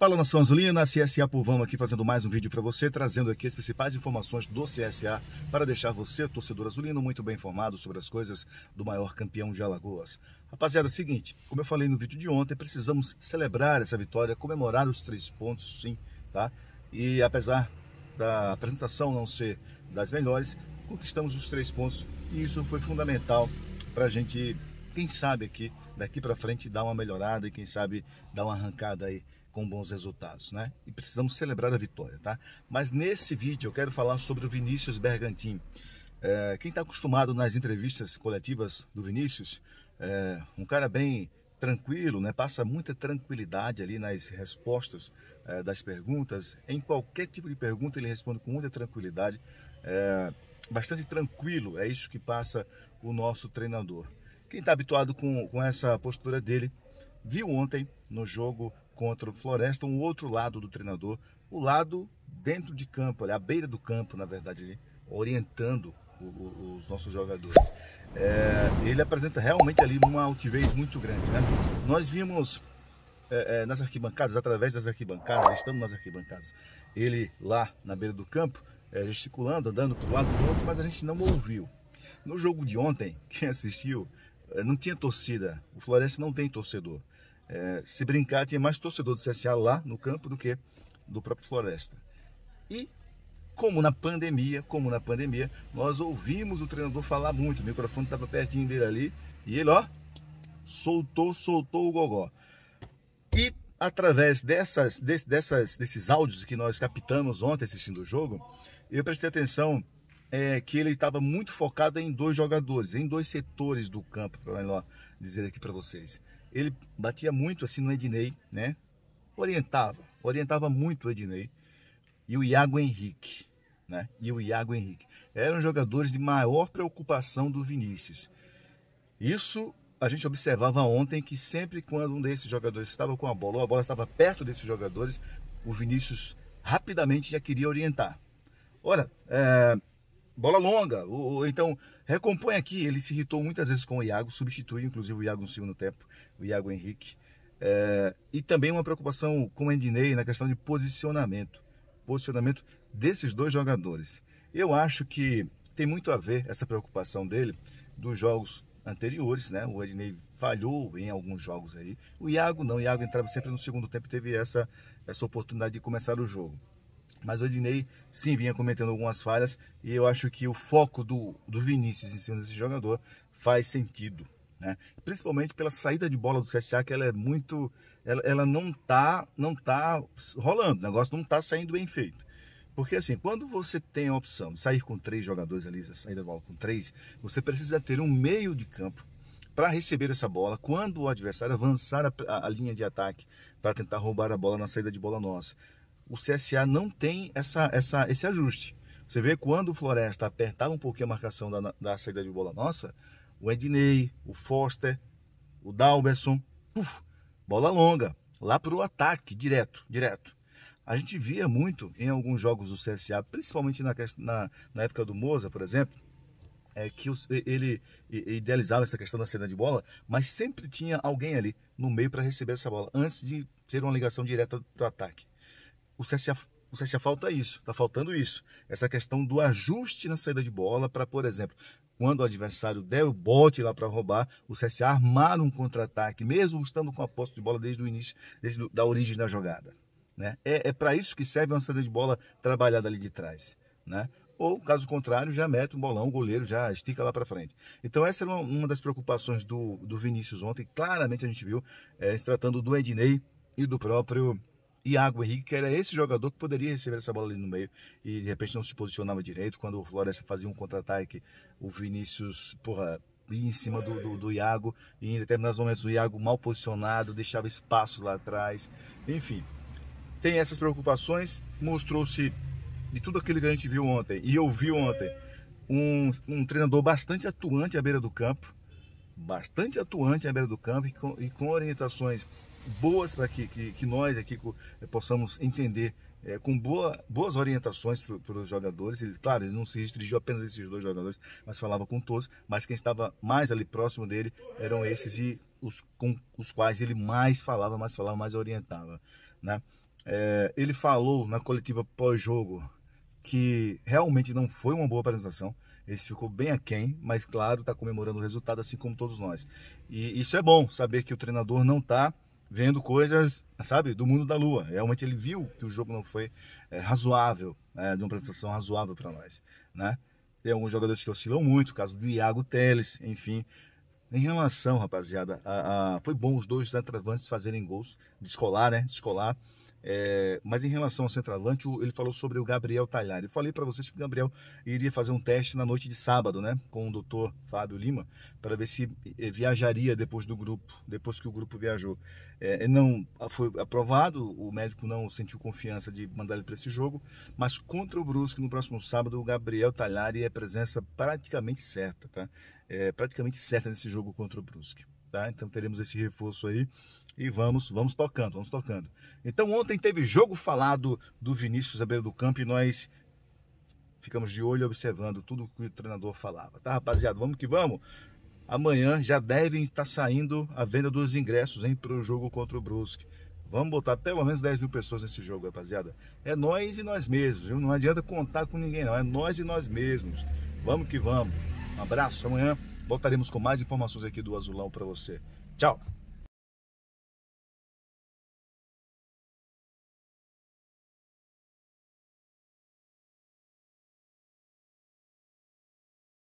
Fala Nação Azulina, CSA Povão aqui fazendo mais um vídeo para você, trazendo aqui as principais informações do CSA para deixar você, torcedor azulino, muito bem informado sobre as coisas do maior campeão de Alagoas. Rapaziada, é seguinte, como eu falei no vídeo de ontem, precisamos celebrar essa vitória, comemorar os três pontos, sim, tá? E apesar da apresentação não ser das melhores, conquistamos os três pontos e isso foi fundamental para a gente, quem sabe aqui, daqui para frente, dar uma melhorada e quem sabe dar uma arrancada aí com bons resultados, né? E precisamos celebrar a vitória, tá? Mas nesse vídeo eu quero falar sobre o Vinícius Bergantin. É, quem está acostumado nas entrevistas coletivas do Vinícius, é, um cara bem tranquilo, né? Passa muita tranquilidade ali nas respostas é, das perguntas. Em qualquer tipo de pergunta ele responde com muita tranquilidade, é, bastante tranquilo. É isso que passa o nosso treinador. Quem está habituado com, com essa postura dele, viu ontem no jogo contra o Floresta, um outro lado do treinador, o lado dentro de campo, ali, à beira do campo, na verdade, ali, orientando o, o, os nossos jogadores. É, ele apresenta realmente ali uma altivez muito grande. Né? Nós vimos é, é, nas arquibancadas, através das arquibancadas, estamos nas arquibancadas, ele lá na beira do campo, é, gesticulando, andando para um lado para o outro, mas a gente não ouviu. No jogo de ontem, quem assistiu, é, não tinha torcida. O Floresta não tem torcedor. É, se brincar, tinha mais torcedor do CSA lá no campo do que do próprio Floresta. E como na pandemia, como na pandemia, nós ouvimos o treinador falar muito, o microfone estava pertinho dele ali, e ele, ó, soltou, soltou o gogó. E através dessas, desse, dessas, desses áudios que nós captamos ontem assistindo o jogo, eu prestei atenção é, que ele estava muito focado em dois jogadores, em dois setores do campo, para melhor dizer aqui para vocês ele batia muito assim no Ednei, né? Orientava, orientava muito o Ednei. E o Iago Henrique, né? E o Iago Henrique. Eram jogadores de maior preocupação do Vinícius. Isso a gente observava ontem que sempre quando um desses jogadores estava com a bola, ou a bola estava perto desses jogadores, o Vinícius rapidamente já queria orientar. Olha. é, eh, bola longa, ou, ou, então recompõe aqui. Ele se irritou muitas vezes com o Iago, substitui inclusive o Iago no segundo tempo, o Iago Henrique. É, e também uma preocupação com o Endinei na questão de posicionamento, posicionamento desses dois jogadores. Eu acho que tem muito a ver essa preocupação dele dos jogos anteriores, né? O Ednei falhou em alguns jogos aí. O Iago não, o Iago entrava sempre no segundo tempo e teve essa, essa oportunidade de começar o jogo. Mas o Ednei sim vinha cometendo algumas falhas e eu acho que o foco do, do Vinícius em cima esse jogador faz sentido. Né? Principalmente pela saída de bola do CSA, que ela é muito. Ela, ela não tá não tá rolando, o negócio não tá saindo bem feito. Porque assim, quando você tem a opção de sair com três jogadores ali, sair da bola com três, você precisa ter um meio de campo para receber essa bola quando o adversário avançar a, a linha de ataque para tentar roubar a bola na saída de bola nossa o CSA não tem essa, essa, esse ajuste. Você vê quando o Floresta apertava um pouquinho a marcação da, da saída de bola nossa, o Ednei, o Foster, o Dalberson, puf, bola longa, lá para o ataque, direto, direto. A gente via muito em alguns jogos do CSA, principalmente na, na, na época do Moza, por exemplo, é que os, ele idealizava essa questão da cena de bola, mas sempre tinha alguém ali no meio para receber essa bola, antes de ser uma ligação direta do ataque o CSA, o CSA falta é isso, está faltando isso. Essa questão do ajuste na saída de bola para, por exemplo, quando o adversário der o bote lá para roubar, o CSA armar um contra-ataque, mesmo estando com a posse de bola desde o início, desde da origem da jogada. Né? É, é para isso que serve uma saída de bola trabalhada ali de trás. Né? Ou, caso contrário, já mete um bolão, o goleiro já estica lá para frente. Então, essa era uma, uma, das preocupações do, do Vinícius ontem, claramente a gente viu, é, se tratando do Ednei e do próprio Iago Henrique, que era esse jogador que poderia receber essa bola ali no meio e de repente não se posicionava direito. Quando o Floresta fazia um contra-ataque, o Vinícius, porra, ia em cima do, do, do, Iago e em determinados momentos o Iago mal posicionado, deixava espaço lá atrás. Enfim, tem essas preocupações. Mostrou-se de tudo aquilo que a gente viu ontem e eu vi ontem um, um treinador bastante atuante à beira do campo bastante atuante à beira do campo e com, e com orientações boas para que, que, que, nós aqui eh, possamos entender é, com boa, boas orientações para os jogadores. Ele, claro, ele não se restringiu apenas a esses dois jogadores, mas falava com todos. Mas quem estava mais ali próximo dele eram esses e os, com os quais ele mais falava, mais falava, mais orientava. Né? É, ele falou na coletiva pós-jogo que realmente não foi uma boa apresentação. Ele ficou bem aquém, mas claro, está comemorando o resultado, assim como todos nós. E isso é bom, saber que o treinador não está vendo coisas, sabe, do mundo da lua. Realmente ele viu que o jogo não foi é, razoável, é, de uma prestação razoável para nós, né? Tem alguns jogadores que oscilam muito, o caso do Iago Teles, enfim. Em relação, rapaziada, a, a, foi bom os dois atravantes fazerem gols, descolar, né? Descolar. De é, mas em relação ao centroavante, ele falou sobre o Gabriel Talhar. Eu falei para vocês que o Gabriel iria fazer um teste na noite de sábado, né, com o doutor Fábio Lima, para ver se eh, viajaria depois do grupo, depois que o grupo viajou. É, não ah, foi aprovado, o médico não sentiu confiança de mandar ele para esse jogo, mas contra o Brusque no próximo sábado, o Gabriel Talhari é presença praticamente certa, tá? É praticamente certa nesse jogo contra o Brusque tá? Então teremos esse reforço aí e vamos, vamos tocando, vamos tocando. Então ontem teve jogo falado do Vinícius à beira do campo e nós ficamos de olho observando tudo que o treinador falava, tá, rapaziada? Vamos que vamos. Amanhã já devem estar saindo a venda dos ingressos para o jogo contra o Brusque. Vamos botar pelo menos 10 mil pessoas nesse jogo, rapaziada. É nós e nós mesmos, viu? Não adianta contar com ninguém, não. É nós e nós mesmos. Vamos que vamos. Um abraço, amanhã Voltaremos com mais informações aqui do Azulão para você. Tchau!